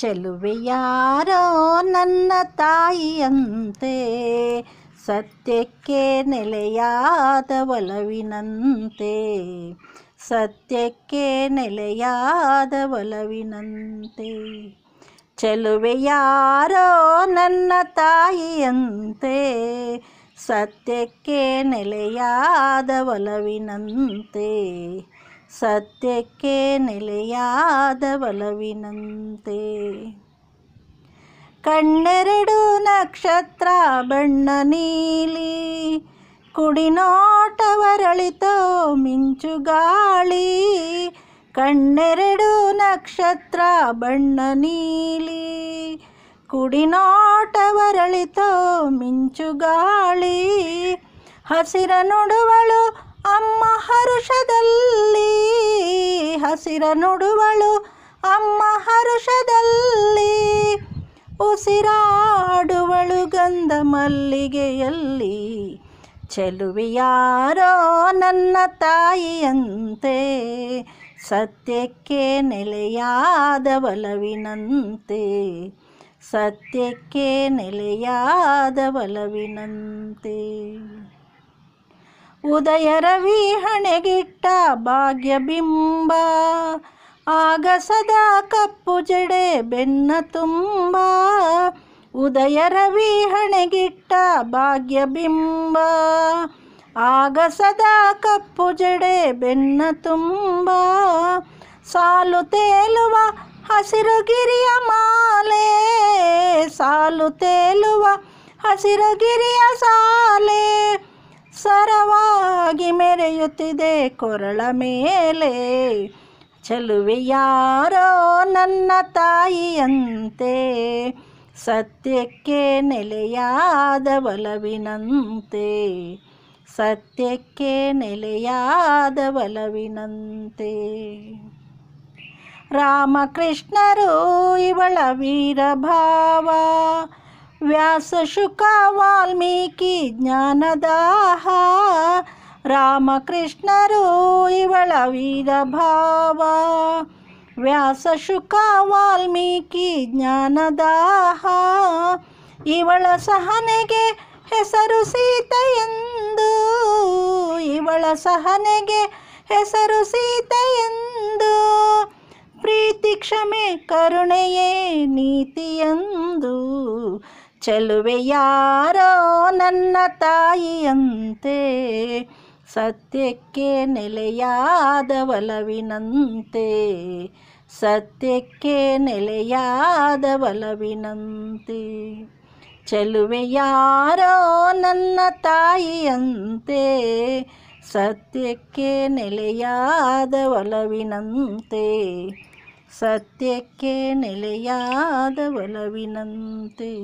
ಚೆಲುವೆಯಾರೋ ನನ್ನ ತಾಯಿಯಂತೆ ಸತ್ಯಕ್ಕೆ ನೆಲೆಯಾದ ಒಲವಿನಂತೆ ಸತ್ಯಕ್ಕೆ ನೆಲೆಯಾದ ಒಲವಿನಂತೆ ಚೆಲುವೆಯಾರೋ ನನ್ನ ತಾಯಿಯಂತೆ ಸತ್ಯಕ್ಕೆ ನೆಲೆಯಾದ ಒಲವಿನಂತೆ ಸತ್ಯಕ್ಕೆ ನೆಲೆಯಾದ ಬಲವಿನಂತೆ ಕಣ್ಣೆರಡು ನಕ್ಷತ್ರ ಬಣ್ಣ ನೀಲಿ ಕುಡಿನೋಟವರಳಿತೋ ಮಿಂಚುಗಾಳಿ ಕಣ್ಣೆರಡು ನಕ್ಷತ್ರ ಬಣ್ಣ ನೀಲಿ ಕುಡಿನೋಟವರಳಿತೋ ಮಿಂಚುಗಾಳಿ ಹಸಿರ ನುಡುವಳು ಅಮ್ಮ ಹರುಷದಲ್ಲಿ ನುಡುವಳು ಅಮ್ಮ ಹರುಷದಲ್ಲಿ ಉಸಿರಾಡುವಳು ಗಂಧ ಮಲ್ಲಿಗೆಯಲ್ಲಿ ಚೆಲುವಿಯಾರೋ ನನ್ನ ತಾಯಿಯಂತೆ ಸತ್ಯಕ್ಕೆ ನೆಲೆಯಾದ ಬಲವಿನಂತೆ ಸತ್ಯಕ್ಕೆ ನೆಲೆಯಾದ ಬಲವಿನಂತೆ ಉದಯರವಿ ಹಣೆಗಿಟ್ಟ ಭಾಗ್ಯಬಿಂಬ ಆಗ ಸದಾ ಕಪ್ಪು ಜಡೆ ಬೆನ್ನ ತುಂಬ ಉದಯರವಿ ಹಣೆಗಿಟ್ಟ ಭಾಗ್ಯಬಿಂಬ ಆಗ ಸದಾ ಕಪ್ಪು ಜಡೆ ಬೆನ್ನ ತುಂಬ ಸಾಲು ತೇಲುವ ಹಸಿರು ಗಿರಿಯ ಮಾಲೆ ಸಾಲು ತೇಲುವ ಹಸಿರು ಗಿರಿಯ ಸಾಲೆ ಸರವಾಗಿ ಮೆರೆಯುತ್ತಿದೆ ಕೊರಳ ಮೇಲೆ ಚಲುವೆಯಾರೋ ಯಾರೋ ನನ್ನ ತಾಯಿಯಂತೆ ಸತ್ಯಕ್ಕೆ ನೆಲೆಯಾದ ಬಲವಿನಂತೆ ಸತ್ಯಕ್ಕೆ ನೆಲೆಯಾದ ಬಲವಿನಂತೆ ರಾಮಕೃಷ್ಣರು ಇವಳ ವೀರಭಾವ ವ್ಯಾಸ ಶುಕ ವಾಲ್ಮೀಕಿ ಜ್ಞಾನದಾಹ ರಾಮಕೃಷ್ಣರು ಇವಳ ವೀರಭಾವ ಶುಕ ವಾಲ್ಮೀಕಿ ಜ್ಞಾನದಾಹ ಇವಳ ಸಹನೆಗೆ ಹೆಸರು ಸೀತ ಇವಳ ಸಹನೆಗೆ ಹೆಸರು ಸೀತ ಎಂದು ಪ್ರೀತಿ ಕ್ಷಮೆ ಕರುಣೆಯೇ ನೀತಿಯಂದು ಚೆಲುವೆಯಾರೋ ಯಾರೋ ನನ್ನ ತಾಯಿಯಂತೆ ಸತ್ಯಕ್ಕೆ ನೆಲೆಯಾದ ಒಲವಿನಂತೆ ಸತ್ಯಕ್ಕೆ ನೆಲೆಯಾದ ಒಲವಿನಂತೆ ಚೆಲುವೆ ಯಾರೋ ನನ್ನ ತಾಯಿಯಂತೆ ಸತ್ಯಕ್ಕೆ ನೆಲೆಯಾದ ಒಲವಿನಂತೆ ಸತ್ಯಕ್ಕೆ ನೆಲೆಯಾದ ಒಲವಿನಂತೆ